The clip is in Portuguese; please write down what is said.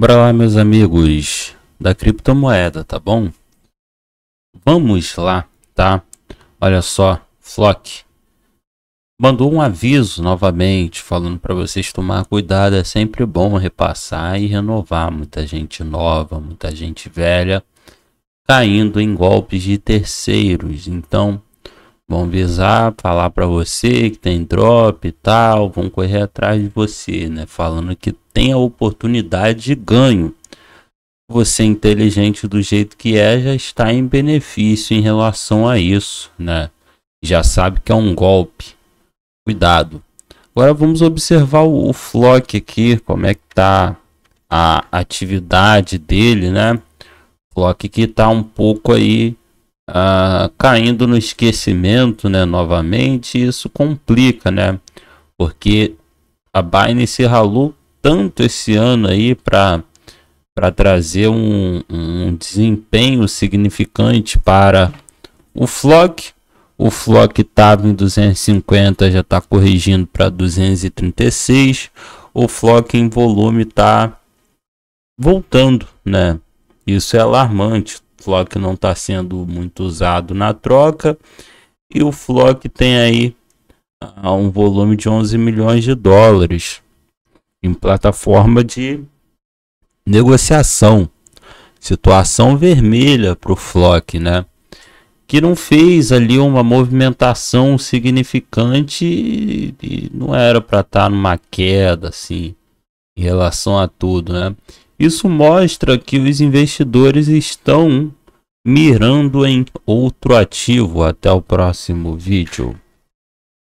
Bora lá, meus amigos da criptomoeda, tá bom? Vamos lá, tá? Olha só, Flock mandou um aviso novamente falando para vocês tomar cuidado, é sempre bom repassar e renovar muita gente nova, muita gente velha caindo em golpes de terceiros. Então, Vão visar falar para você que tem drop e tal, vão correr atrás de você, né? Falando que tem a oportunidade de ganho. Você inteligente do jeito que é já está em benefício em relação a isso, né? Já sabe que é um golpe. Cuidado. Agora vamos observar o, Flock aqui, como é que tá a atividade dele, né? Flock que tá um pouco aí ah, caindo no esquecimento né, novamente, isso complica, né? Porque a Binance ralou tanto esse ano aí para para trazer um, um, desempenho significante para o Flock. O Flock estava em 250, já está corrigindo para 236. O Flock em volume está voltando, né? Isso é alarmante. Flock não está sendo muito usado na troca. E o Flock tem aí ah, um volume de 11 milhões de dólares em plataforma de negociação. Situação vermelha para o Flock, né? Que não fez ali uma movimentação significante e não era para estar tá numa queda assim em relação a tudo, né? Isso mostra que os investidores estão mirando em outro ativo. Até o próximo vídeo.